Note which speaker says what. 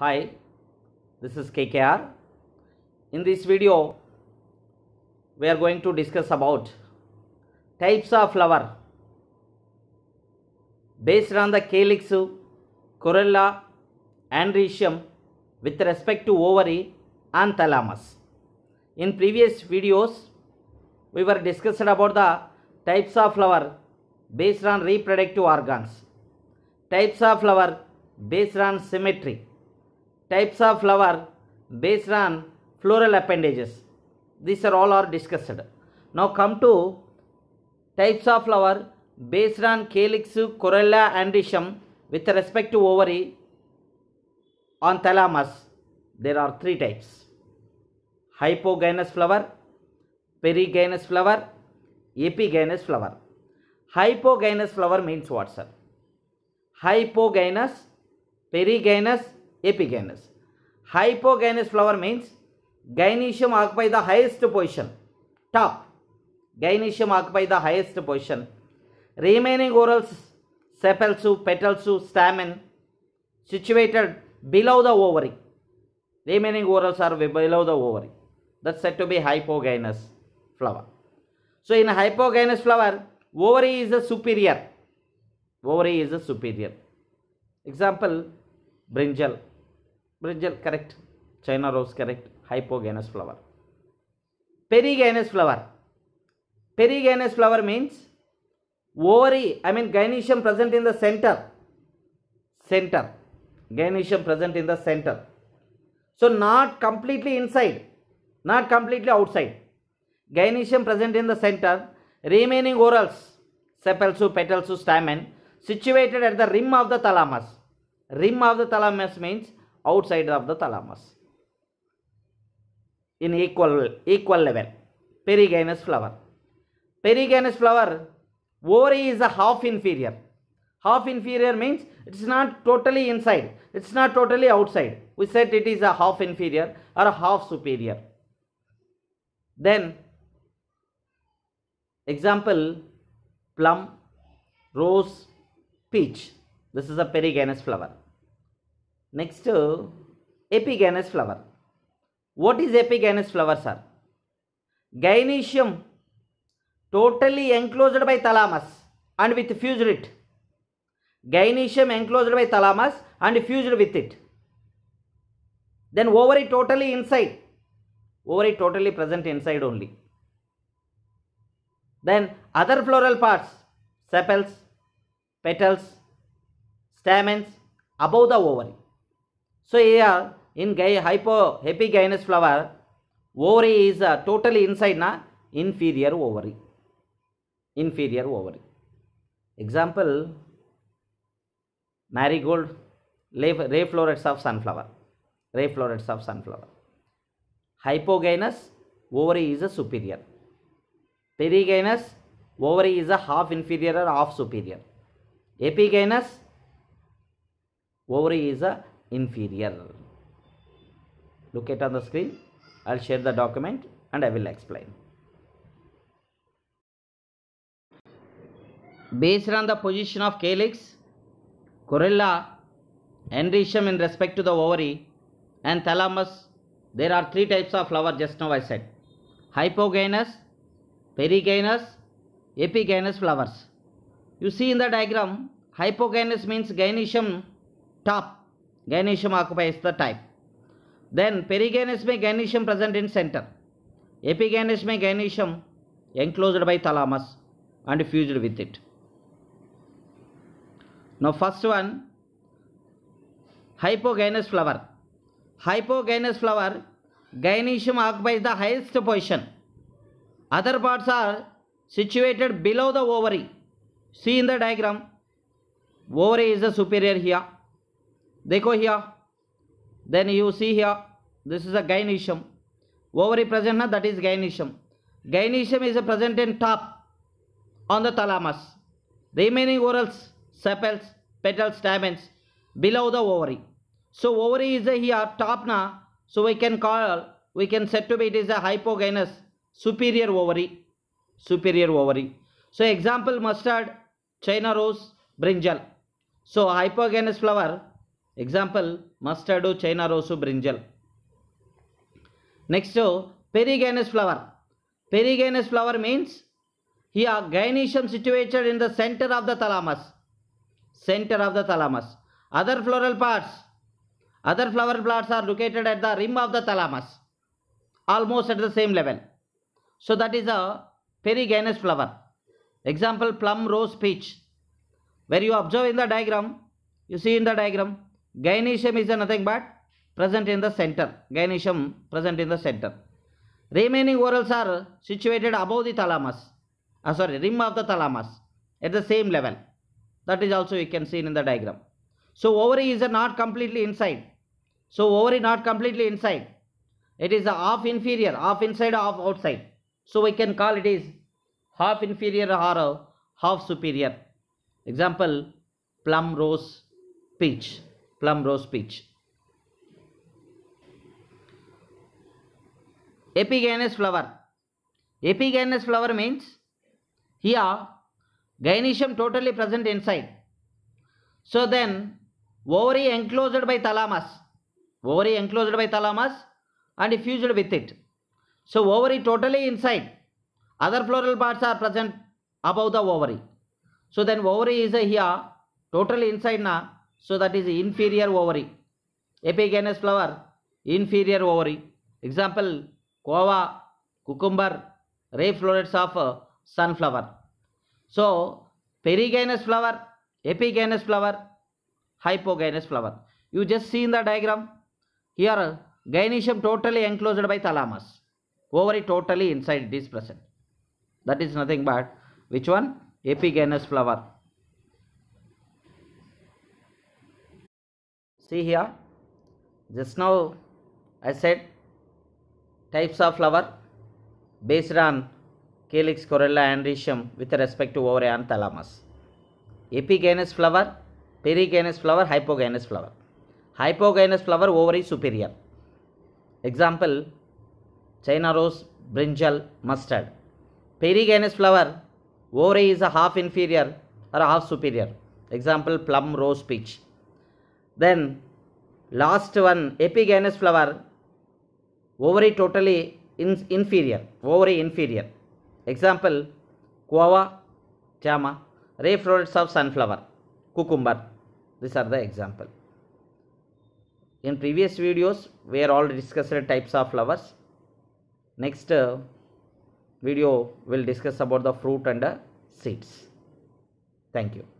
Speaker 1: Hi, this is KKR. In this video, we are going to discuss about types of flower based on the calyx, corolla and with respect to ovary and thalamus. In previous videos, we were discussed about the types of flower based on reproductive organs, types of flower based on symmetry types of flower based on floral appendages. These are all are discussed. Now come to types of flower based on calyx, corolla and rhizome with respect to ovary on thalamus. There are three types. Hypogynous flower, perigynous flower, epigynous flower. Hypogynous flower means what sir? Hypogynous, perigynous epigynous. Hypogynous flower means gynecium occupy the highest position, top. Gynecium occupy the highest position. Remaining orals, sepals, petals, stamen, situated below the ovary. Remaining orals are below the ovary. That's said to be hypogynous flower. So in hypogynous flower, ovary is a superior. Ovary is a superior. Example, brinjal. brinjal correct china rose correct hypogynous flower perigynous flower perigynous flower means ovary i mean gynecium present in the center center gynecium present in the center so not completely inside not completely outside gynecium present in the center remaining orals sepals petals stamen situated at the rim of the thalamus rim of the thalamus means outside of the thalamus in equal equal level perigynous flower Perigynous flower ovary is a half inferior half inferior means it's not totally inside it's not totally outside we said it is a half inferior or a half superior then example plum rose peach this is a perigynous flower Next, epigynous flower. What is epigynous flower, sir? Gynecium, totally enclosed by thalamus and with fused it. Gynecium enclosed by thalamus and fused with it. Then ovary totally inside. Ovary totally present inside only. Then other floral parts, sepals, petals, stamens, above the ovary. So here in hypohepigynous flower, ovary is uh, totally inside na inferior ovary. Inferior ovary. Example, marigold, ray florets of sunflower. Ray florets of sunflower. Hypogynous, ovary is a superior. Perigynous, ovary is a half inferior or half superior. Epigynous, ovary is a inferior look at on the screen i'll share the document and i will explain based on the position of calyx corella rhizome in respect to the ovary and thalamus, there are three types of flower just now I said. Hypogynous, perigynous, epigynous flowers. You see in the diagram, hypogynous means gynecium top Gynoecium occupies the type. Then perigynous may gynoecium present in center. Epigynous may gynoecium enclosed by thalamus and fused with it. Now first one, hypogynous flower. Hypogynous flower, gynoecium occupies the highest position. Other parts are situated below the ovary. See in the diagram, ovary is the superior here. They go here. Then you see here. This is a gynecium. Ovary present, that is gynecium. Gynecium is present in top on the thalamus. Remaining orals, sepals, petals, stamens below the ovary. So ovary is here top na. So we can call, we can set to be it is a hypogynous superior ovary. Superior ovary. So example mustard, China rose, brinjal. So hypogynous flower Example, mustard, China rose, brinjal. Next, perigynous flower. Perigynous flower means here gynecium situated in the center of the thalamus. Center of the thalamus. Other floral parts. Other flower parts are located at the rim of the thalamus. Almost at the same level. So that is a perigynous flower. Example plum, rose, peach. Where you observe in the diagram, you see in the diagram, Gynecium is nothing but present in the center. Gynecium present in the center. Remaining orals are situated above the thalamus. Uh, sorry, rim of the thalamus at the same level. That is also you can see in the diagram. So ovary is not completely inside. So ovary not completely inside. It is half inferior, half inside, half outside. So we can call it is half inferior or half superior. Example, plum, rose, peach. Plumrose pitch. Epiganous flower. Epiganous flower means here gynecium totally present inside. So then ovary enclosed by thalamus. Ovary enclosed by thalamus and fused with it. So ovary totally inside. Other floral parts are present above the ovary. So then ovary is here totally inside na So that is inferior ovary. Epigenous flower, inferior ovary. Example, guava, cucumber, ray florets of uh, sunflower. So, perigenous flower, epigenous flower, hypogynous flower. You just see in the diagram, here gynecium totally enclosed by thalamus. Ovary totally inside this present. That is nothing but, which one? Epigenous flower. see here just now I said types of flower based on Calyx, corolla and rhizome with respect to ovary and thalamus. Epigynous flower, perigynous flower, hypogynous flower. Hypogynous flower, ovary superior. Example, China rose, brinjal, mustard. Perigynous flower, ovary is a half inferior or half superior. Example, plum, rose, peach. Then last one epigynous flower ovary totally in, inferior ovary inferior example guava chama ray florets of sunflower cucumber these are the example in previous videos we are all discussed types of flowers next uh, video will discuss about the fruit and the uh, seeds thank you